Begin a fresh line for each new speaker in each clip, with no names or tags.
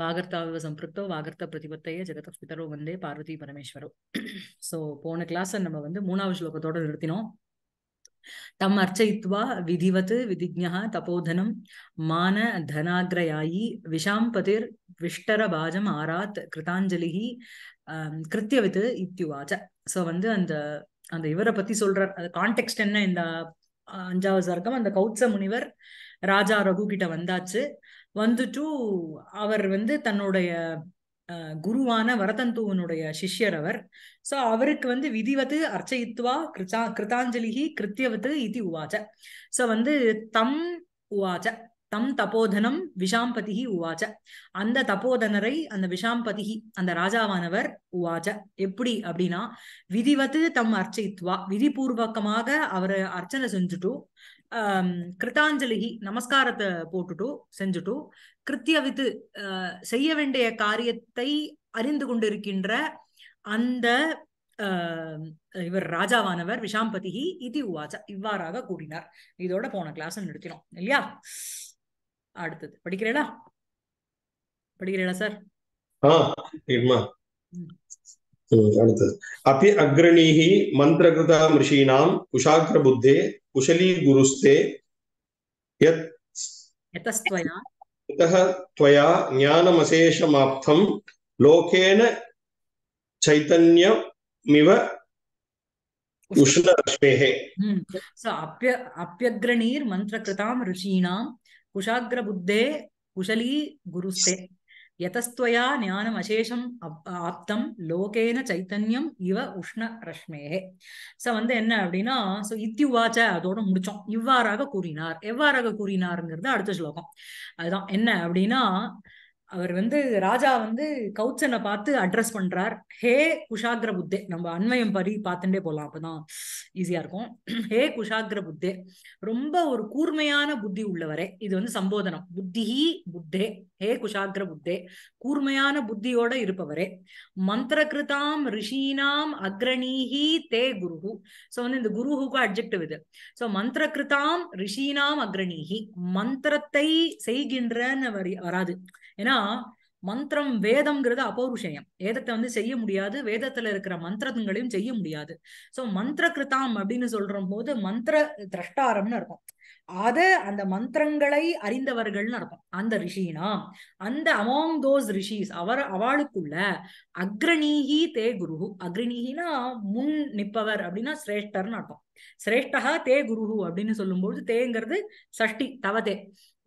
வாகர்த்தாவ சம்பிருக்தோ வாகர்த்த பிரதிபத்தையே ஜெகத பிதரோ வந்தே பார்வதி பரமேஸ்வரோ சோ போன கிளாஸ் நம்ம வந்து மூணாவது ஸ்லோகத்தோட நிறுத்தினோம் தம் அர்ச்சயித்வா விதிவத் விதிஜா தபோதனம் மான தனாகிரயாயி விஷாம்பதிர் விஷ்டரபாஜம் ஆராத் கிருதாஞ்சலி கிருத்தியவித் இத்தியுவாச்ச சோ வந்து அந்த அந்த இவரை பத்தி சொல்றார் அந்த கான்டெக்ட் என்ன இந்த அஞ்சாவது சர்க்கம் அந்த கௌத்ச முனிவர் ராஜா ரகு கிட்ட வந்தாச்சு வந்துட்டு அவர் வந்து தன்னுடைய குருவான வரதந்தூவனுடைய சிஷ்யர் அவர் சோ அவருக்கு வந்து விதிவது அர்ச்சயித்வா கிருச்சா கிருத்தாஞ்சலி கிருத்தியவது இது உவாச்ச சோ வந்து தம் உவாச்ச தம் தபோதனம் விஷாம்பதிகி உவாச்ச அந்த தபோதனரை அந்த விஷாம்பதிகி அந்த ராஜாவானவர் உவாச்ச எப்படி அப்படின்னா விதிவத்து தம் அர்ச்சயித்வா விதிபூர்வகமாக அவரை அர்ச்சனை செஞ்சுட்டு கிருத்தாஞ்சலிகி நமஸ்காரத்தை போட்டுட்டோ செஞ்சுட்டோ கிருத்தியவித்து செய்ய வேண்டிய காரியத்தை அறிந்து கொண்டிருக்கின்ற அந்த இவர் ராஜாவானவர் விஷாம்பதிகி இது உவாச்சா இவ்வாறாக கூறினார் இதோட போன கிளாஸ் நிறுத்தினோம் இல்லையா அடுத்தது படிக்கிறேடா படிக்கிறேடா சார்
அப்படி அப்பி மந்திரகிருதா ரிஷீனாம் குஷாகிர புத்தே कुशली गुरुस्ते यत् त्वया ज्ञानमशेषमाप्तं लोकेन चैतन्यमिव उष्णरश्मेः हम्म।
स अप्य अप्यग्रणीर्मन्त्रकृतां ऋषीणां कुशाग्रबुद्धे कुशली गुरुस्ते யதஸ்துவயா ஞானம் அசேஷம் ஆப்தம் லோகேன சைத்தன்யம் இவ உஷ்ண ரஷ்மேகே ஸோ வந்து என்ன அப்படின்னா ஸோ இத்தியுவாச்ச அதோட முடிச்சோம் இவ்வாறாக கூறினார் எவ்வாறாக கூறினாருங்கிறது அடுத்த ஸ்லோகம் அதுதான் என்ன அப்படின்னா அவர் வந்து ராஜா வந்து கௌச்சனை பார்த்து அட்ரஸ் பண்றார் ஹே குஷாகிர புத்தே நம்ம அண்மையம் பரி பார்த்துட்டே போகலாம் அப்பதான் ஈஸியா இருக்கும் ஹே குஷாகிர புத்தே ரொம்ப ஒரு கூர்மையான புத்தி உள்ளவரே இது வந்து சம்போதனம் புத்தி புத்தே ஹே குஷாகிர புத்தே கூர்மையான புத்தியோட இருப்பவரே மந்திரகிருதாம் ரிஷீனாம் அக்ரணீஹி தே குருஹு சோ வந்து இந்த குருஹுக்கு அட்ஜெக்டிவ் இது சோ மந்திரகிருதாம் ரிஷீனாம் அக்ரணீஹி மந்திரத்தை செய்கின்றன்னு வராது ஏன்னா ஏன்னா மந்திரம் வேதம்ங்கிறது அபௌருஷயம் வேதத்தை வந்து செய்ய முடியாது வேதத்துல இருக்கிற மந்திரங்களையும் செய்ய முடியாது சோ மந்திர கிருத்தாம் அப்படின்னு சொல்ற போது மந்திர திரஷ்டாரம்னு இருக்கும் அத அந்த மந்திரங்களை அறிந்தவர்கள்னு அர்த்தம் அந்த ரிஷினா அந்த அமாங் தோஸ் ரிஷிஸ் அவர் அவளுக்குள்ள அக்ரணீகி தே குரு அக்ரணீகினா முன் நிற்பவர் அப்படின்னா சிரேஷ்டர்னு அர்த்தம் சிரேஷ்டா தே குரு அப்படின்னு சொல்லும்போது தேங்கிறது சஷ்டி தவதே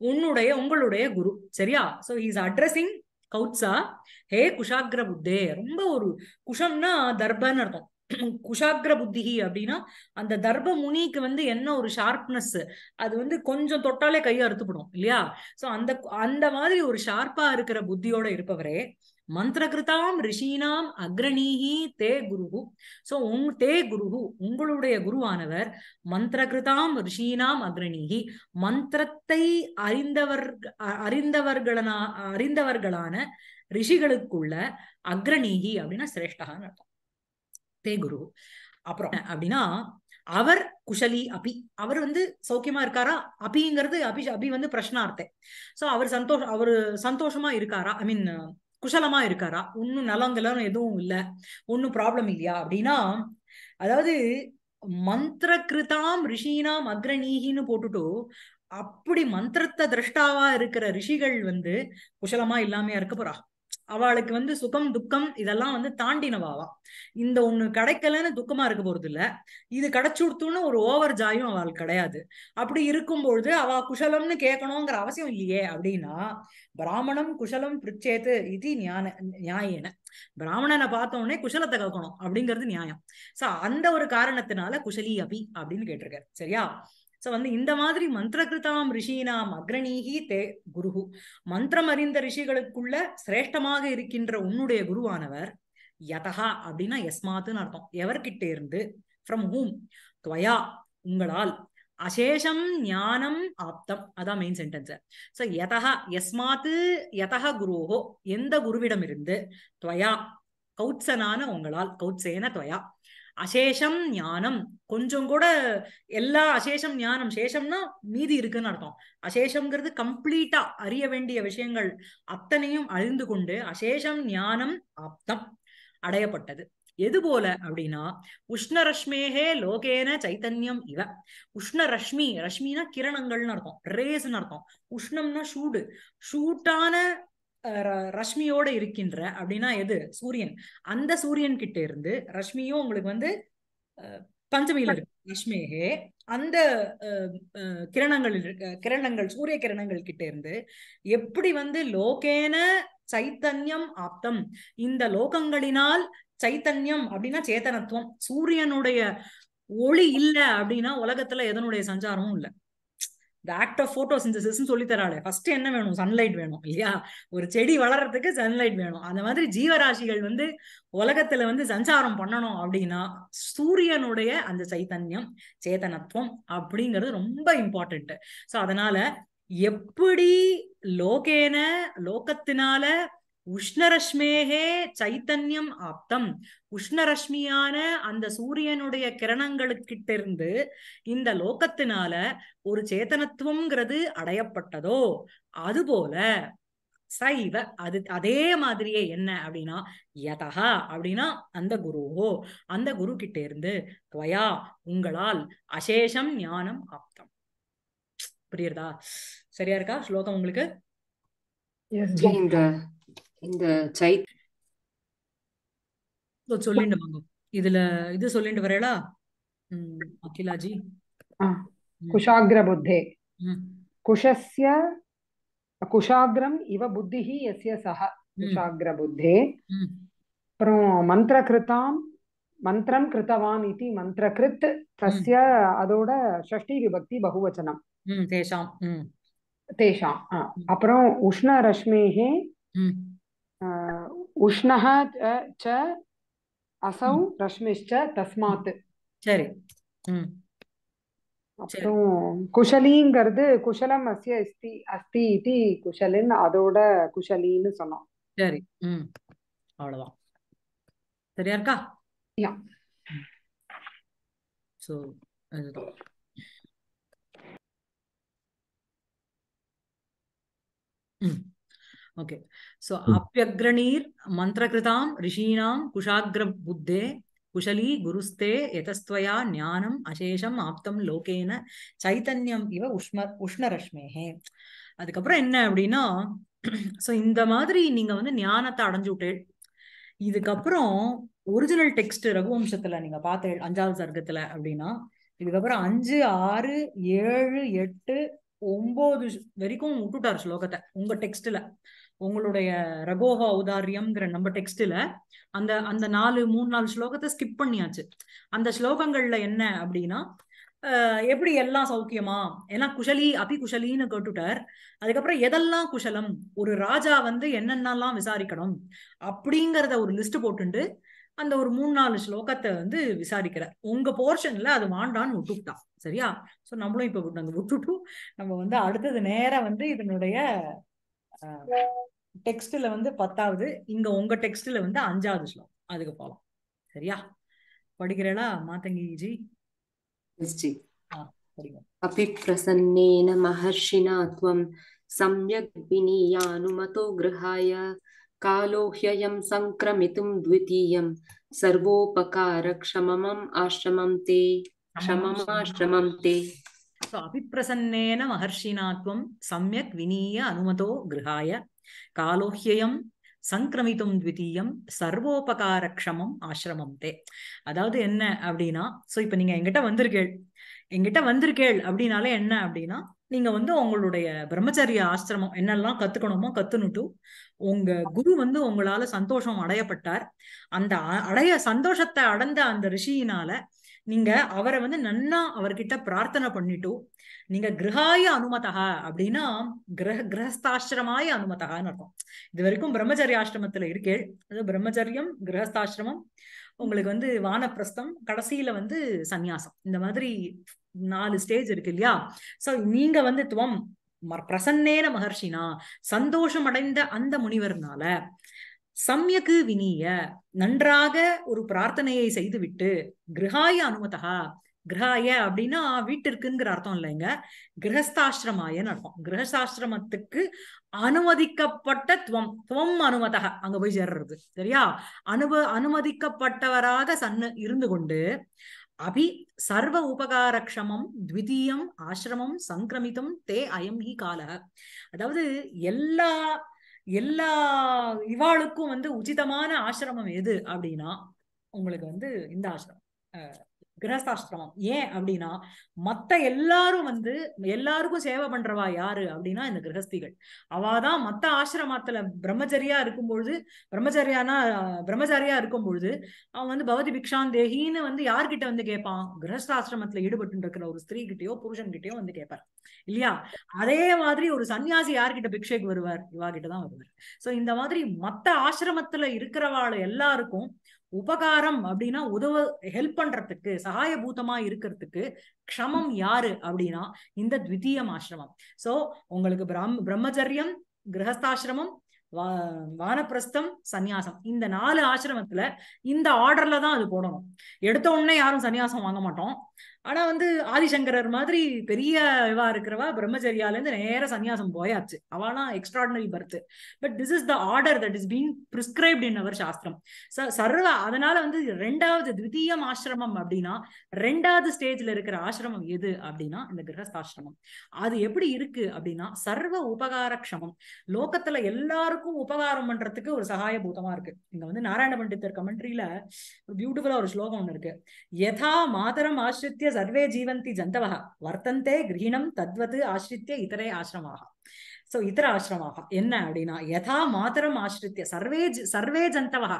உன்னுடைய உங்களுடைய குரு சரியா சோ இஸ் அட்ரஸிங் கவுட்ஸா ஹே குஷாகிர புத்தே ரொம்ப ஒரு குஷம்னா தர்பன்னு அர்த்தம் குஷாக்ர புத்திகி அப்படின்னா அந்த தர்ப முனிக்கு வந்து என்ன ஒரு ஷார்ப்னஸ் அது வந்து கொஞ்சம் தொட்டாலே கையை அறுத்துப்படும் இல்லையா சோ அந்த அந்த மாதிரி ஒரு ஷார்ப்பா இருக்கிற புத்தியோட இருப்பவரே மந்திரகிருதாம் ரிஷீனாம் அக்ரணீஹி தே குருஹு சோ உங் தே குருஹு உங்களுடைய குருவானவர் மந்திரகிருதாம் ரிஷீனாம் அக்ரணீஹி மந்திரத்தை அறிந்தவர் அறிந்தவர்களான அறிந்தவர்களான ரிஷிகளுக்குள்ள அக்ரணீஹி அப்படின்னா சிரேஷ்டகான்னு அர்த்தம் தே குரு அப்புறம் அப்படின்னா அவர் குஷலி அபி அவர் வந்து சௌக்கியமா இருக்காரா அபிங்கிறது அபி அபி வந்து பிரச்சனார்த்தை சோ அவர் சந்தோஷ அவரு சந்தோஷமா இருக்காரா ஐ மீன் குஷலமா இருக்காரா ஒன்னும் நலங்கலம் எதுவும் இல்ல ஒன்னும் ப்ராப்ளம் இல்லையா அப்படின்னா அதாவது மந்திர கிருதாம் ரிஷினாம் அக்ரணீகின்னு போட்டுட்டு அப்படி மந்திரத்தை திருஷ்டாவா இருக்கிற ரிஷிகள் வந்து குஷலமா இல்லாமையா இருக்க போறா அவளுக்கு வந்து சுகம் துக்கம் இதெல்லாம் வந்து தாண்டினவாவா இந்த ஒண்ணு கிடைக்கலன்னு துக்கமா இருக்க போறது இல்ல இது கிடைச்சுடுத்துன்னு ஒரு ஓவர் ஜாயும் அவள் கிடையாது அப்படி இருக்கும்பொழுது அவ குஷலம்னு கேட்கணுங்கிற அவசியம் இல்லையே அப்படின்னா பிராமணம் குஷலம் பிரிச்சேத்து இது ஞான நியாயன பிராமணனை பார்த்த உடனே குஷலத்தை கேட்கணும் அப்படிங்கிறது நியாயம் சோ அந்த ஒரு காரணத்தினால குஷலி அபி அப்படின்னு கேட்டிருக்காரு சரியா சோ வந்து இந்த மாதிரி மந்திரகிருதாம் ரிஷினாம் அக்ரணீகி தே குரு மந்திரம் அறிந்த ரிஷிகளுக்குள்ள சிரேஷ்டமாக இருக்கின்ற உன்னுடைய குருவானவர் யதஹா அப்படின்னா எஸ்மாத்துன்னு அர்த்தம் எவர்கிட்ட இருந்து ஃப்ரம் ஹூம் துவயா உங்களால் அசேஷம் ஞானம் ஆப்தம் அதான் மெயின் சென்டென்ஸ் ஸோ யதா எஸ்மாத்து யதா குருவோ எந்த குருவிடம் இருந்து துவயா கௌட்சனான உங்களால் கௌட்சேன துவயா அசேஷம் ஞானம் கொஞ்சம் கூட எல்லா அசேஷம் ஞானம் சேஷம்னா மீதி இருக்குன்னு அர்த்தம் அசேஷம்ங்கிறது கம்ப்ளீட்டா அறிய வேண்டிய விஷயங்கள் அத்தனையும் அறிந்து கொண்டு அசேஷம் ஞானம் அப்தம் அடையப்பட்டது எது போல அப்படின்னா உஷ்ணரஷ்மேகே லோகேன சைத்தன்யம் இவ உஷ்ண ரஷ்மி ரஷ்மினா கிரணங்கள்னு அர்த்தம் ரேஸ்ன்னு அர்த்தம் உஷ்ணம்னா சூடு சூட்டான ரஷ்மியோட இருக்கின்ற அப்படின்னா எது சூரியன் அந்த சூரியன் கிட்ட இருந்து ரஷ்மியும் உங்களுக்கு வந்து பஞ்சமியில இருக்கு ரஷ்மேகே அந்த கிரணங்கள் கிரணங்கள் சூரிய கிரணங்கள் கிட்ட இருந்து எப்படி வந்து லோகேன சைத்தன்யம் ஆப்தம் இந்த லோகங்களினால் சைத்தன்யம் அப்படின்னா சேத்தனத்துவம் சூரியனுடைய ஒளி இல்லை அப்படின்னா உலகத்துல எதனுடைய சஞ்சாரமும் இல்லை இந்த ஆக்ட் ஆஃப் போட்டோசிந்தசிஸ்னு சொல்லி தராளே ஃபர்ஸ்ட் என்ன வேணும் சன்லைட் வேணும் இல்லையா ஒரு செடி வளர்றதுக்கு சன்லைட் வேணும் அந்த மாதிரி ஜீவராசிகள் வந்து உலகத்துல வந்து சஞ்சாரம் பண்ணணும் அப்படின்னா சூரியனுடைய அந்த சைத்தன்யம் சேதனத்துவம் அப்படிங்கிறது ரொம்ப இம்பார்ட்டன்ட் ஸோ அதனால எப்படி லோகேன லோகத்தினால உஷ்ணரஷ்மேகே சைத்தன்யம் ஆப்தம் உஷ்ணரஷ்மியான அந்த சூரியனுடைய கிரணங்களுக்கிட்ட இருந்து இந்த லோகத்தினால ஒரு சேத்தனத்துவம்ங்கிறது அடையப்பட்டதோ அதுபோல சைவ அது அதே மாதிரியே என்ன அப்படின்னா யதகா அப்படின்னா அந்த குருவோ அந்த குரு கிட்ட இருந்து துவயா உங்களால் அசேஷம் ஞானம் ஆப்தம் புரியுறதா சரியா இருக்கா ஸ்லோகம் உங்களுக்கு இந்த சை சொல்லிடுவாங்க இதுல இது சொல்லிட்டு வரையலா அகிலாஜி
குஷாகிர புத்தே குஷஸ்ய குஷாகிரம் இவ புத்திஹி எஸ்ய சஹ குஷாகிர புத்தே அப்புறம் மந்திரகிருத்தாம் மந்திரம் கிருத்தவான் இது தஸ்ய அதோட ஷஷ்டி விபக்தி பகுவச்சனம் தேஷாம் தேஷாம் அப்புறம் உஷ்ண உஷ்ணக ச அசௌ ரஷ்மிஷ்ச தஸ்மாத் சரி அப்புறம் குஷலிங்கிறது குஷலம் அஸ்ய அஸ்தி அஸ்தி இது குஷலின் அதோட குஷலின்னு சொன்னோம் சரி ம்
அவ்வளவுதான் சரியா இருக்கா யா
ஸோ அதுதான் ம்
ஓகே சோ அப்பியக்ரணீர் மந்திரகிருதாம் ரிஷீனாம் குஷாகிர புத்தே குஷலி குருஸ்தே எதஸ்துவயா ஞானம் அசேஷம் ஆப்தம் லோகேன சைத்தன்யம் இவ உஷ்ம உஷ்ணரஷ்மேகே அதுக்கப்புறம் என்ன அப்படின்னா சோ இந்த மாதிரி நீங்க வந்து ஞானத்தை அடைஞ்சு விட்டு இதுக்கப்புறம் ஒரிஜினல் டெக்ஸ்ட் ரகுவம்சத்துல நீங்க பார்த்த அஞ்சாவது சர்க்கத்துல அப்படின்னா இதுக்கப்புறம் அஞ்சு ஆறு ஏழு எட்டு ஒன்பது வரைக்கும் விட்டுட்டாரு ஸ்லோகத்தை உங்க டெக்ஸ்ட்ல உங்களுடைய ரகோக ஔதாரியம்ங்கிற நம்ம டெக்ஸ்டில் அந்த அந்த நாலு மூணு நாலு ஸ்லோகத்தை ஸ்கிப் பண்ணியாச்சு அந்த ஸ்லோகங்கள்ல என்ன அப்படின்னா எப்படி எல்லாம் சௌக்கியமா ஏன்னா குஷலி அபி குஷலின்னு கேட்டுட்டார் அதுக்கப்புறம் எதெல்லாம் குஷலம் ஒரு ராஜா வந்து என்னென்னலாம் விசாரிக்கணும் அப்படிங்கிறத ஒரு லிஸ்ட் போட்டுண்டு அந்த ஒரு மூணு நாலு ஸ்லோகத்தை வந்து விசாரிக்கிறார் உங்க போர்ஷன்ல அது வாண்டான்னு விட்டுட்டான் சரியா ஸோ நம்மளும் இப்போ விட்டு விட்டுட்டு நம்ம வந்து அடுத்தது நேரம் வந்து இதனுடைய டெக்ஸ்ட்ல வந்து பத்தாவது இங்க உங்க டெக்ஸ்ட்ல வந்து அஞ்சாவது ஸ்லோகம் அதுக்கு போகலாம் சரியா படிக்கிறேளா மாத்தங்கிஜி
அபி பிரசன்னேன மகர்ஷினா துவம் சம்யக் விநியானுமதோ கிரகாய காலோஹ்யம் சங்கிரமித்தும் த்விதீயம் சர்வோபகார க்ஷமமம் ஆஷ்ரமம் தே க்ஷமமாஷ்ரமம் தே
அபிப்பிரசன்னேன மகர்ஷினாத்வம் சம்யக் விநீய அனுமதோ கிரகாய காலோஹியம் சங்கிரமித்தும் த்விதீயம் சர்வோபகாரக்ஷமம் ஆசிரமம் தே அதாவது என்ன அப்படின்னா சோ இப்ப நீங்க எங்கிட்ட வந்திருக்கேள் எங்கிட்ட வந்திருக்கேள் அப்படின்னாலே என்ன அப்படின்னா நீங்க வந்து உங்களுடைய பிரம்மச்சரிய ஆசிரமம் என்னெல்லாம் கத்துக்கணுமோ கத்துனுட்டு உங்க குரு வந்து உங்களால சந்தோஷம் அடையப்பட்டார் அந்த அடைய சந்தோஷத்தை அடைந்த அந்த ரிஷியினால நீங்க அவரை வந்து நன்னா அவர்கிட்ட பிரார்த்தனை பண்ணிட்டு நீங்க கிரகாய அனுமதகா அப்படின்னா கிரக கிரகஸ்தாசிரமாய அனுமதகான்னு இருக்கும் இது வரைக்கும் பிரம்மச்சரிய ஆசிரமத்துல இருக்கே அது பிரம்மச்சரியம் கிரகஸ்தாசிரமம் உங்களுக்கு வந்து வானப்பிரஸ்தம் கடைசியில வந்து சந்நியாசம் இந்த மாதிரி நாலு ஸ்டேஜ் இருக்கு இல்லையா சோ நீங்க வந்து துவம் பிரசன்னேன மகர்ஷினா சந்தோஷம் அடைந்த அந்த முனிவர்னால சம்யக்கு வினிய நன்றாக ஒரு பிரார்த்தனையை செய்துவிட்டு கிரகாய அனுமதா கிரகாய அப்படின்னா வீட்டிற்குங்கிற அர்த்தம் இல்லைங்க கிரகஸ்தாசிரமாயன்னு அர்த்தம் கிரகஸ்தாசிரமத்துக்கு அனுமதிக்கப்பட்ட துவம் துவம் அனுமதக அங்க போய் சேர்றது சரியா அனுப அனுமதிக்கப்பட்டவராக சன்னு இருந்து கொண்டு அபி சர்வ உபகாரக்ஷமம் த்விதீயம் ஆசிரமம் சங்கிரமிதம் தே அயம் ஹி கால அதாவது எல்லா எல்லா இவாளுக்கும் வந்து உச்சிதமான ஆசிரமம் எது அப்படின்னா உங்களுக்கு வந்து இந்த ஆசிரமம் கிரகஸ்தாஸ்திரம் ஏன் அப்படின்னா மத்த எல்லாரும் வந்து எல்லாருக்கும் சேவை பண்றவா யாரு அப்படின்னா இந்த கிரகஸ்திகள் அவாதான் மத்த ஆசிரமத்துல பிரம்மச்சரியா இருக்கும் பொழுது பிரம்மச்சரியானா பிரம்மச்சாரியா இருக்கும் பொழுது அவன் வந்து பவதி பிக்ஷான் தேகின்னு வந்து யார்கிட்ட வந்து கேட்பான் கிரகஸ்தாசிரமத்துல ஈடுபட்டு இருக்கிற ஒரு ஸ்திரீ கிட்டயோ புருஷன் கிட்டயோ வந்து கேட்பார் இல்லையா அதே மாதிரி ஒரு சன்னியாசி யார்கிட்ட பிக்ஷைக்கு வருவார் இவா கிட்ட தான் வருவார் சோ இந்த மாதிரி மத்த ஆசிரமத்துல இருக்கிறவாள் எல்லாருக்கும் உபகாரம் அப்படின்னா உதவ ஹெல்ப் பண்றதுக்கு பூத்தமா இருக்கிறதுக்கு க்ஷமம் யாரு அப்படின்னா இந்த த்விதீயம் ஆசிரமம் சோ உங்களுக்கு பிரம் பிரம்மச்சரியம் கிரகஸ்தாசிரமம் வானப்பிரஸ்தம் சந்நியாசம் இந்த நாலு ஆசிரமத்துல இந்த ஆர்டர்ல தான் அது போடணும் எடுத்த உடனே யாரும் சன்னியாசம் வாங்க மாட்டோம் ஆனா வந்து ஆதிசங்கரர் மாதிரி பெரிய இவா இருக்கிறவா பிரம்மச்சரியால இருந்து நேர சன்னியாசம் போயாச்சு அவெல்லாம் extraordinary birth but this is the order that is being prescribed in our சாஸ்திரம் சர்வ அதனால வந்து ரெண்டாவது திவிதீயம் ஆசிரமம் அப்படின்னா ரெண்டாவது ஸ்டேஜ்ல இருக்கிற ஆசிரமம் எது அப்படின்னா இந்த கிரகஸ்தாசிரமம் அது எப்படி இருக்கு அப்படின்னா சர்வ உபகாரக்ஷமம் லோகத்துல எல்லாருக்கும் உபகாரம் பண்றதுக்கு ஒரு சகாய பூதமா இருக்கு இங்க வந்து நாராயண பண்டித்தர் கமெண்ட்ரியில பியூட்டிஃபுல்லா ஒரு ஸ்லோகம் ஒன்று இருக்கு யதா மாதரம் ஆசிரித்திய சர்வே ஜீவந்தி ஜந்தவா வர்த்தந்தே கிரீணம் தத்வது ஆசிரித்ய இதரே ஆசிரமாக சோ இதர ஆசிரமாக என்ன அப்படின்னா யதா மாத்திரம் ஆசிரித்திய சர்வே சர்வே ஜந்தவா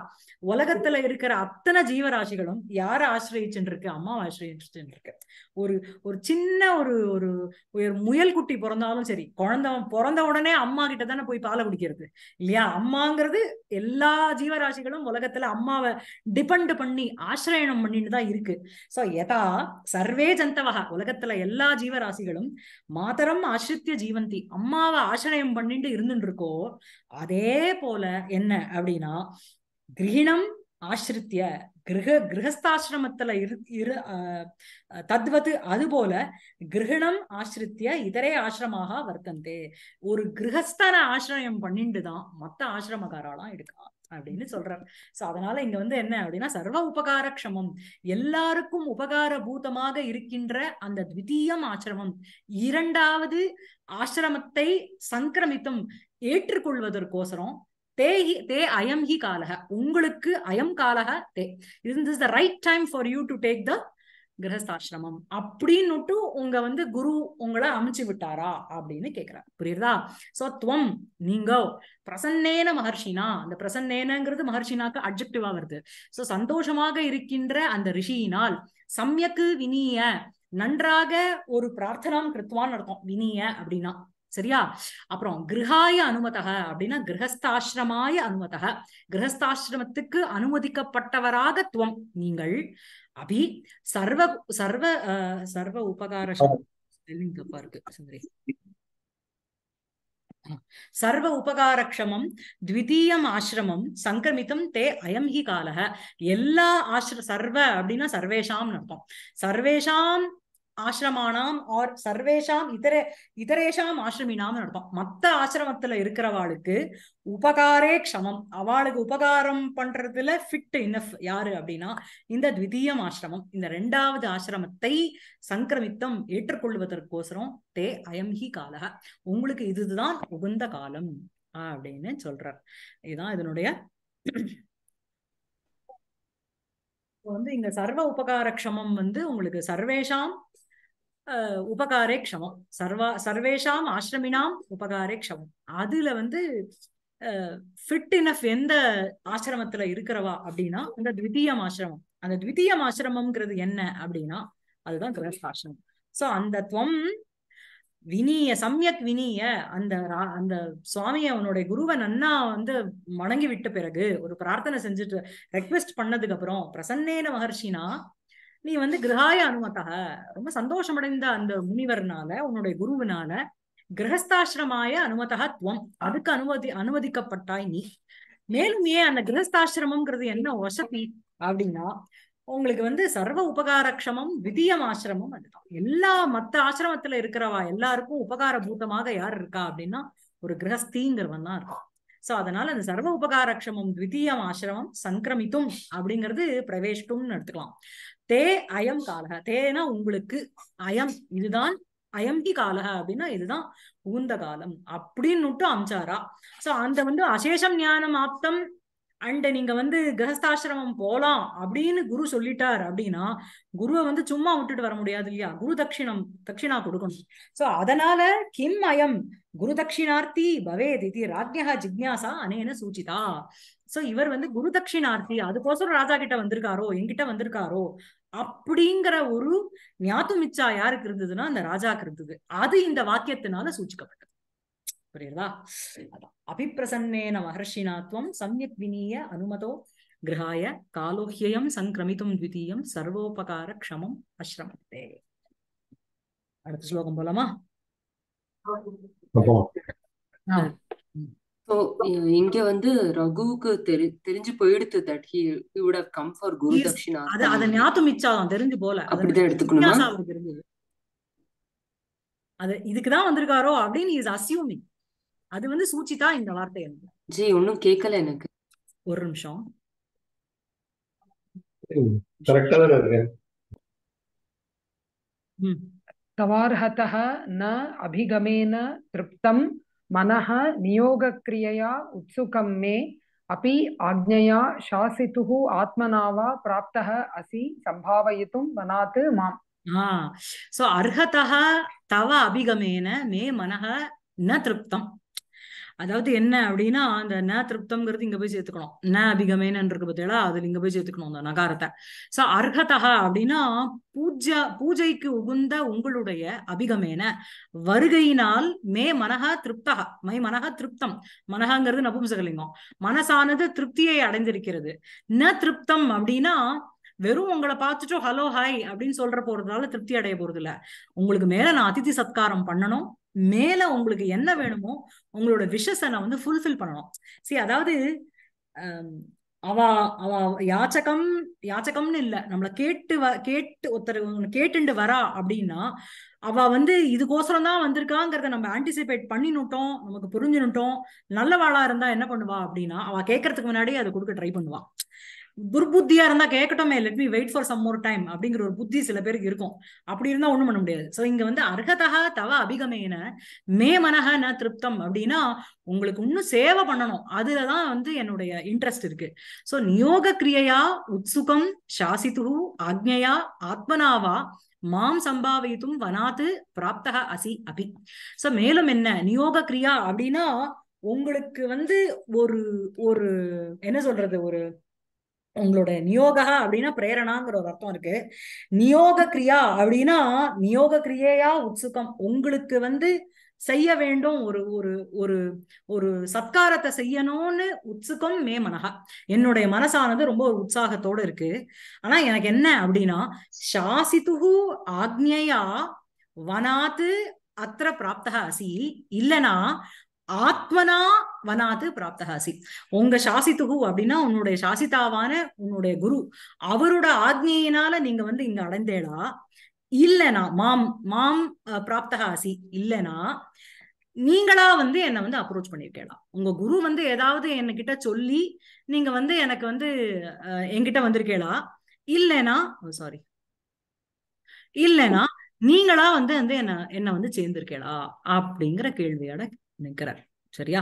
உலகத்துல இருக்கிற அத்தனை ஜீவராசிகளும் யாரை ஆசிரியிச்சுன்னு இருக்கு அம்மாவை ஆசிரியிச்சுன்னு இருக்கு ஒரு ஒரு சின்ன ஒரு ஒரு முயல் குட்டி பிறந்தாலும் சரி குழந்த பிறந்த உடனே அம்மா கிட்ட தானே போய் பாலை குடிக்கிறது இல்லையா அம்மாங்கிறது எல்லா ஜீவராசிகளும் உலகத்துல அம்மாவை டிபெண்ட் பண்ணி ஆசிரயணம் பண்ணிட்டு தான் இருக்கு சோ யதா சர்வே ஜந்தவா உலகத்துல எல்லா ஜீவராசிகளும் மாத்திரம் ஆசிரித்திய ஜீவந்தி அம்மாவை ஆசிரியம் பண்ணிட்டு இருந்துட்டு இருக்கோ அதே போல என்ன அப்படின்னா கிரகிணம் ஆசிரித்திய கிரக கிரகஸ்தாசிரமத்துல இரு இரு தத்வது போல கிரகணம் ஆசிரித்திய இதரே ஆசிரமாக வர்த்தந்தே ஒரு கிரகஸ்தன ஆசிரயம் பண்ணிட்டு தான் மத்த ஆசிரமக்காரெல்லாம் எடுக்கலாம் அப்படின்னு சொல்றாரு சோ அதனால இங்க வந்து என்ன அப்படின்னா சர்வ உபகாரக்ஷமம் எல்லாருக்கும் உபகார பூதமாக இருக்கின்ற அந்த த்விதீயம் ஆசிரமம் இரண்டாவது ஆசிரமத்தை சங்கிரமித்தம் ஏற்றுக்கொள்வதற்கோசரம் தேஹி தே அயம் ஹி காலக உங்களுக்கு அயம் காலக தே is the right time for you to take the கிரகஸ்தாசிரமம் அப்படின்னுட்டு உங்க வந்து குரு உங்களை அமைச்சு விட்டாரா அப்படின்னு கேக்குறார் புரியுதா சோ துவம் நீங்க பிரசன்னேன மகர்ஷினா அந்த பிரசன்னேனங்கிறது மகர்ஷினாக்கு அப்ஜெக்டிவா வருது சோ சந்தோஷமாக இருக்கின்ற அந்த ரிஷியினால் சமயக்கு வினிய நன்றாக ஒரு பிரார்த்தனாம் கிருத்துவான்னு இருக்கும் வினிய அப்படின்னா சரியா அப்புறம் கிரகாய அனுமதக அப்படின்னா கிரகஸ்தாசிரமாய அனுமதக கிரகஸ்தாசிரமத்துக்கு அனுமதிக்கப்பட்டவராக துவம் நீங்கள் அபி சர்வ சர்வ சர்வ உபகார சர்வ உபகாரக்ஷமம் த்விதீயம் ஆசிரமம் சங்கிரமித்தம் தே அயம் ஹி காலக எல்லா ஆசிர சர்வ அப்படின்னா சர்வேஷாம் அர்த்தம் சர்வேஷாம் ஆசிரமானாம் ஆர் சர்வேஷாம் இதர இதரேஷாம் ஆசிரமினாம் அர்த்தம் மத்த ஆசிரமத்துல இருக்கிறவாளுக்கு உபகாரே க்ஷமம் அவளுக்கு உபகாரம் பண்றதுல ஃபிட் இன்னஃப் யாரு அப்படின்னா இந்த த்விதீயம் ஆசிரமம் இந்த ரெண்டாவது ஆசிரமத்தை சங்கிரமித்தம் ஏற்றுக்கொள்வதற்கோசரம் தே அயம் ஹி காலக உங்களுக்கு இதுதான் உகுந்த காலம் அப்படின்னு சொல்றார் இதுதான் இதனுடைய வந்து இங்க சர்வ உபகாரக்ஷமம் வந்து உங்களுக்கு சர்வேஷாம் உபகாரே க்ஷமம் சர்வா சர்வேஷாம் ஆசிரமினாம் உபகாரே க்ஷமம் அதுல வந்து ஃபிட் இனஃப் எந்த ஆசிரமத்துல இருக்கிறவா அப்படின்னா அந்த த்விதீயம் ஆசிரமம் அந்த த்விதீயம் ஆசிரமம்ங்கிறது என்ன அப்படின்னா அதுதான் ஆசிரமம் சோ அந்த துவம் வினிய சம்யக் வினிய அந்த அந்த சுவாமிய அவனுடைய குருவை நன்னா வந்து மணங்கி விட்ட பிறகு ஒரு பிரார்த்தனை செஞ்சுட்டு ரெக்வெஸ்ட் பண்ணதுக்கு அப்புறம் பிரசன்னேன மகர்ஷினா நீ வந்து கிரகாய அனுமதக ரொம்ப சந்தோஷமடைந்த அந்த முனிவர்னால உன்னுடைய குருவினால கிரகஸ்தாசிரமாய அனுமதா துவம் அதுக்கு அனுமதி அனுமதிக்கப்பட்டாய் நீ மேலும் ஏன் அந்த கிரகஸ்தாசிரமம்ங்கிறது என்ன வசதி அப்படின்னா உங்களுக்கு வந்து சர்வ உபகாரக்ஷமம் விதியம் ஆசிரமம் அதுதான் எல்லா மத்த ஆசிரமத்துல இருக்கிறவா எல்லாருக்கும் உபகார பூத்தமாக யார் இருக்கா அப்படின்னா ஒரு கிரகஸ்தீங்கிறவன் தான் இருக்கும் சோ அதனால அந்த சர்வ உபகாரக்ஷமம் த்விதீயம் ஆசிரமம் சங்கிரமித்தும் அப்படிங்கிறது பிரவேஷ்டும்னு எடுத்துக்கலாம் தே அயம் காலக தேனா உங்களுக்கு அயம் இதுதான் அயம்பி காலக அப்படின்னா இதுதான் உகுந்த காலம் அப்படின்னுட்டு அம்சாரா சோ அந்த வந்து அசேஷம் ஞானம் ஆப்தம் அண்ட் நீங்க வந்து கிரகஸ்தாசிரமம் போலாம் அப்படின்னு குரு சொல்லிட்டார் அப்படின்னா குருவை வந்து சும்மா விட்டுட்டு வர முடியாது இல்லையா குரு தட்சிணம் தட்சிணா கொடுக்கணும் சோ அதனால கிம் அயம் குரு தட்சிணார்த்தி பவேத் இது ராஜ்யா ஜிக்னாசா அனேன சூச்சிதா சோ இவர் வந்து குரு தட்சிணார்த்தி அதுக்கோசரம் ராஜா கிட்ட வந்திருக்காரோ என்கிட்ட வந்திருக்காரோ அப்படிங்கிற ஒரு ஞாத்துமிச்சா யாருக்கு இருந்ததுன்னா அந்த ராஜாக்கு இருந்தது அது இந்த வாக்கியத்தினால சூச்சிக்கப்பட்டது புரியுதா அபிப்பிரசன்னேன மகர்ஷினாத்வம் சமயக் வினிய அனுமதோ கிரகாய காலோஹியம் சங்கிரமித்தும் த்விதீயம் சர்வோபகார க்ஷமம் அஸ்ரமத்தே அடுத்த ஸ்லோகம் போலாமா
இங்க வந்து ரகுவுக்கு தெரி தெரிஞ்சு போயிடுத்து that he would have come for guru dakshina அது அத
ஞாபகம் மிச்சாதான் தெரிஞ்சு போல அப்படிதான் எடுத்துக்கணுமா அது இதுக்கு தான் வந்திருக்காரோ அப்படின்னு இஸ் அசியூமிங் அது வந்து சூச்சிதா இந்த வார்த்தை எனக்கு ஜி ஒன்னும் கேட்கல எனக்கு ஒரு நிமிஷம்
கரெக்டா ந அபிகமேன திருப்தம் मनः नियोगक्रियया उत्सुकं मे अपि आज्ञया शासी आत्मना वा प्राप्तः असि सम्भावयितुं वनात्
माम् तव अभिगमेन मे मन न तृप्तम् அதாவது என்ன அப்படின்னா அந்த ந திருப்தம்ங்கிறது இங்க போய் சேர்த்துக்கணும் ந அபிகமேனன் இருக்கு பார்த்தீங்களா அதுல இங்க போய் சேர்த்துக்கணும் அந்த நகாரத்தை சோ அர்ஹதா அப்படின்னா பூஜா பூஜைக்கு உகுந்த உங்களுடைய அபிகமேன வருகையினால் மே மனகா திருப்தகா மை மனகா திருப்தம் மனகாங்கிறது நபும்சகலிங்கம் மனசானது திருப்தியை அடைந்திருக்கிறது ந திருப்தம் அப்படின்னா வெறும் உங்களை பார்த்துட்டு ஹலோ ஹாய் அப்படின்னு சொல்ற போறதுனால திருப்தி அடைய போறது இல்ல உங்களுக்கு மேல நான் அதிதி சத்காரம் பண்ணணும் மேல உங்களுக்கு என்ன வேணுமோ உங்களோட விஷஸ நான் வந்து ஃபுல்ஃபில் பண்ணணும் சரி அதாவது அவ அவ யாச்சகம் யாச்சகம்னு இல்ல நம்மளை கேட்டு வ கேட்டு ஒருத்தர் கேட்டுண்டு வரா அப்படின்னா அவ வந்து இதுக்கோசரம் தான் வந்திருக்காங்கிறத நம்ம ஆன்டிசிபேட் பண்ணினுட்டோம் நமக்கு புரிஞ்சுனுட்டோம் நல்லவாளா இருந்தா என்ன பண்ணுவா அப்படின்னா அவ கேட்கறதுக்கு முன்னாடி அதை கொடுக்க ட்ரை பண்ணுவா துர்புத்தியா இருந்தா கேட்கட்டுமே let me wait for some more time அப்படிங்கிற ஒரு புத்தி சில பேருக்கு இருக்கும் அப்படி இருந்தா ஒண்ணும் பண்ண முடியாது சோ இங்க வந்து அர்ஹதா தவ அபிகமேன மே மனக ந திருப்தம் அப்படின்னா உங்களுக்கு இன்னும் சேவை பண்ணணும் அதுலதான் வந்து என்னுடைய இன்ட்ரெஸ்ட் இருக்கு சோ நியோக கிரியையா உத்சுகம் சாசித்து ஆக்ஞையா ஆத்மனாவா மாம் சம்பாவித்தும் வனாத்து பிராப்தக அசி அபி சோ மேலும் என்ன நியோக கிரியா அப்படின்னா உங்களுக்கு வந்து ஒரு ஒரு என்ன சொல்றது ஒரு உங்களோட நியோகா அப்படின்னா பிரேரணாங்கிற ஒரு அர்த்தம் இருக்கு நியோக கிரியா அப்படின்னா நியோக கிரியையா உற்சுகம் உங்களுக்கு வந்து செய்ய வேண்டும் ஒரு ஒரு ஒரு ஒரு சத்காரத்தை செய்யணும்னு உற்சுகம் மே மனகா என்னுடைய மனசானது ரொம்ப ஒரு உற்சாகத்தோட இருக்கு ஆனா எனக்கு என்ன அப்படின்னா சாசித்து ஆக்ஞையா வனாத்து அத்திர பிராப்தகா அசி இல்லைனா ஆத்மனா வனாது பிராப்தகாசி உங்க சாசித்துகு அப்படின்னா உன்னுடைய சாசிதாவான உன்னுடைய குரு அவரோட ஆக்னியினால நீங்க வந்து இங்க அடைந்தேடா இல்லனா மாம் மாம் பிராப்தகாசி இல்லனா நீங்களா வந்து என்னை வந்து அப்ரோச் பண்ணிருக்கலாம் உங்க குரு வந்து ஏதாவது என்கிட்ட சொல்லி நீங்க வந்து எனக்கு வந்து என்கிட்ட வந்திருக்கேளா இல்லைனா சாரி இல்லைனா நீங்களா வந்து வந்து என்ன என்ன வந்து சேர்ந்திருக்கேடா அப்படிங்கிற கேள்வியோட நினைக்கிறார் சரியா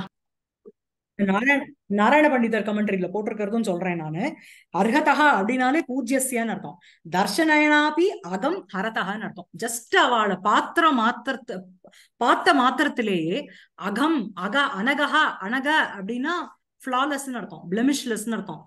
நாராயண நாராயண பண்டிதர் கமெண்ட்ரியில போட்டிருக்கிறதும் சொல்றேன் நானு அர்ஹதகா அப்படின்னாலே பூஜ்யசியான்னு அர்த்தம் தர்ஷனாபி அகம் ஹரதகான்னு அர்த்தம் ஜஸ்ட் அவளை பாத்திர மாத்திரத்து பார்த்த மாத்திரத்திலேயே அகம் அக அனகஹா அனக அப்படின்னா ஃபிளாலெஸ்ன்னு அர்த்தம் பிளமிஷ்லெஸ்ன்னு அர்த்தம்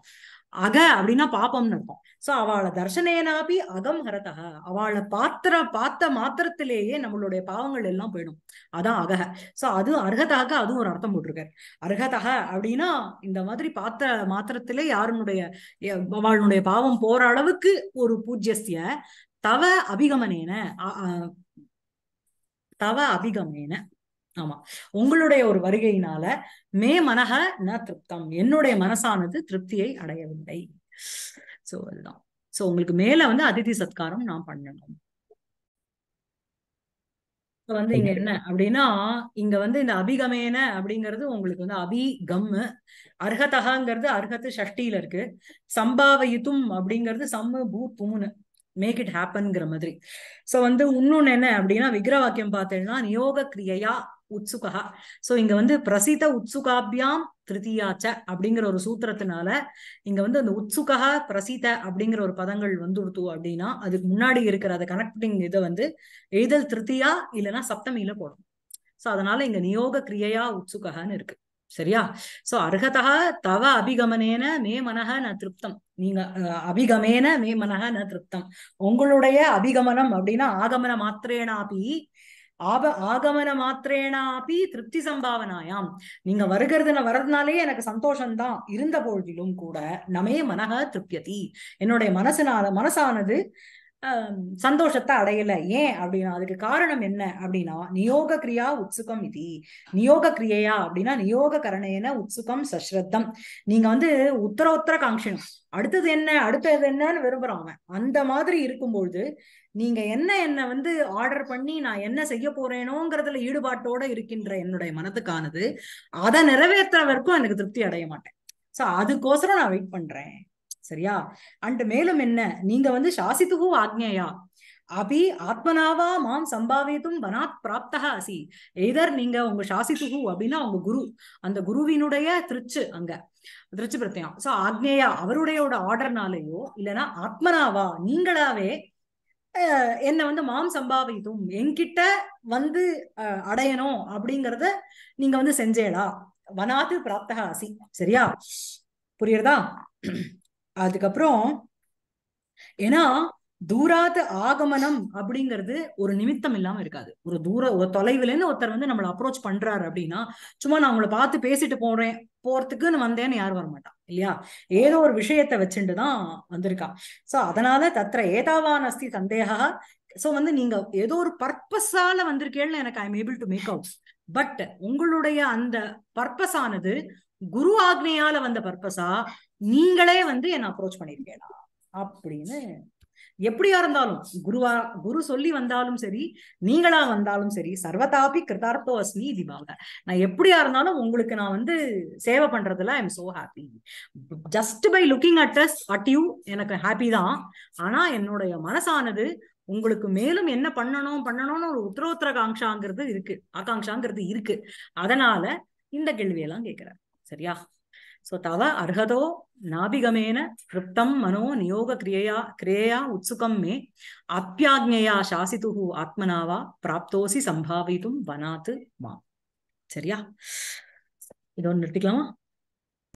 அக அப்படின்னா பாப்பம்னு இருக்கும் சோ அவளை தர்ஷனேனாபி அகம் ஹரதக அவளை பாத்திர பார்த்த மாத்திரத்திலேயே நம்மளுடைய பாவங்கள் எல்லாம் போயிடும் அதான் அக சோ அது அர்ஹதாக அதுவும் ஒரு அர்த்தம் போட்டிருக்காரு அர்ஹதக அப்படின்னா இந்த மாதிரி பார்த்த மாத்திரத்திலே யாருனுடைய அவளுடைய பாவம் போற அளவுக்கு ஒரு பூஜ்யசிய தவ அபிகமனேன தவ அபிகமேன ஆமா உங்களுடைய ஒரு வருகையினால மே மனக ந திருப்தம் என்னுடைய மனசானது திருப்தியை அடையவில்லை சோ அதுதான் சோ உங்களுக்கு மேல வந்து அதிதி சத்காரம் நான் பண்ணணும் வந்து இங்க என்ன அப்படின்னா இங்க வந்து இந்த அபிகமேன அப்படிங்கிறது உங்களுக்கு வந்து அபிகம் அர்ஹதகாங்கிறது அர்ஹத்து ஷஷ்டியில இருக்கு சம்பாவயுத்தும் அப்படிங்கிறது சம்ம பூ தும்னு மேக் இட் ஹேப்பன்ங்கிற மாதிரி சோ வந்து இன்னொன்னு என்ன அப்படின்னா வாக்கியம் பார்த்தேன்னா நியோக கிரியையா உத்சுகா சோ இங்க வந்து பிரசித உத்சுகாபியாம் திருத்தியாச்ச அப்படிங்கிற ஒரு சூத்திரத்தினால இங்க வந்து அந்த உத்சுகா பிரசித அப்படிங்கிற ஒரு பதங்கள் வந்துடுத்து அப்படின்னா அதுக்கு முன்னாடி இருக்கிற அதை கனெக்டிங் இதை வந்து எழுதல் திருத்தியா இல்லைன்னா சப்தமியில போடும் சோ அதனால இங்க நியோக கிரியையா உத்சுகான்னு இருக்கு சரியா சோ அர்ஹதா தவ அபிகமனேன மே மனக ந திருப்தம் நீங்க அபிகமேன மே மனக ந திருப்தம் உங்களுடைய அபிகமனம் அப்படின்னா ஆகமன மாத்திரேனாபி ஆப ஆகமன மாத்திரேனாப்பி திருப்தி சம்பாவனாயாம் நீங்க வருகிறது வர்றதுனாலே எனக்கு சந்தோஷம்தான் இருந்த பொழுதிலும் கூட நமே மனக திருப்தியதி என்னுடைய மனசுனால மனசானது சந்தோஷத்தை அடையல ஏன் அப்படின்னா அதுக்கு காரணம் என்ன அப்படின்னா நியோக கிரியா உத்சுகம் இது நியோக கிரியையா அப்படின்னா நியோக கரணேன உத்சுகம் சஸ்ரத்தம் நீங்க வந்து உத்தர உத்தர காங்கணும் அடுத்தது என்ன அடுத்தது என்னன்னு விரும்புறான் அந்த மாதிரி இருக்கும்பொழுது நீங்க என்ன என்ன வந்து ஆர்டர் பண்ணி நான் என்ன செய்ய போறேனோங்கிறதுல ஈடுபாட்டோட இருக்கின்ற என்னுடைய மனத்துக்கானது அதை நிறைவேற்றுற வரைக்கும் எனக்கு திருப்தி அடைய மாட்டேன் சோ அதுக்கோசரம் நான் வெயிட் பண்றேன் சரியா அண்ட் மேலும் என்ன நீங்க வந்து சாசித்துகு ஆக்ஞையா அபி ஆத்மனாவா மாம் சம்பாவேதும் வனாத் பிராப்தா அசி எதர் நீங்க உங்க சாசித்துகு அப்படின்னா உங்க குரு அந்த குருவினுடைய திருச்சு அங்க திருச்சு பிரத்தியம் சோ ஆக்னேயா அவருடையோட ஆர்டர்னாலேயோ இல்லைன்னா ஆத்மனாவா நீங்களாவே என்னை வந்து மாம் சம்பாவித்தும் என்கிட்ட வந்து அடையணும் அப்படிங்கறத நீங்க வந்து செஞ்சேடா வனாத்து பிராப்தகாசி அசி சரியா புரியுறதா அதுக்கப்புறம் ஏன்னா தூராத்து ஆகமனம் அப்படிங்கிறது ஒரு நிமித்தம் இல்லாம இருக்காது ஒரு தூர ஒரு தொலைவுல இருந்து ஒருத்தர் வந்து நம்மளை அப்ரோச் பண்றாரு அப்படின்னா சும்மா நான் அவங்கள பார்த்து பேசிட்டு போறேன் போறதுக்குன்னு வந்தேன்னு யாரும் வரமாட்டான் இல்லையா ஏதோ ஒரு விஷயத்த வச்சுட்டுதான் வந்திருக்கா சோ அதனால தத்திர ஏதாவான் அஸ்தி சந்தேகா சோ வந்து நீங்க ஏதோ ஒரு பர்பஸால வந்திருக்கேன்னு எனக்கு I am able to make out but உங்களுடைய அந்த பர்பஸ் ஆனது குரு ஆக்னியால வந்த பர்பஸா நீங்களே வந்து என்ன அப்ரோச் பண்ணிருக்கேடா அப்படின்னு எப்படியா இருந்தாலும் குருவா குரு சொல்லி வந்தாலும் சரி நீங்களா வந்தாலும் சரி சர்வதாபி கிருதார்த்தோ அஸ்மி இதுவாங்க நான் எப்படியா இருந்தாலும் உங்களுக்கு நான் வந்து சேவை பண்றதுல I am so happy just by looking at us at you எனக்கு ஹாப்பி தான் ஆனா என்னுடைய மனசானது உங்களுக்கு மேலும் என்ன பண்ணணும் பண்ணணும்னு ஒரு உத்தரோத்தர காங்காங்கிறது இருக்கு ஆகாங்காங்கிறது இருக்கு அதனால இந்த கேள்வியெல்லாம் கேட்கிறேன் சரியா சோ தவ அர்ஹதோ நாபிகமேன திருப்தம் மனோ நியோக கிரியையா கிரியையா உத்சுகம் மே அப்பியாஜையா சாசித்து ஆத்மனாவா பிராப்தோசி சம்பாவித்தும் வனாத்து மா சரியா இதோன்னு நிறுத்திக்கலாமா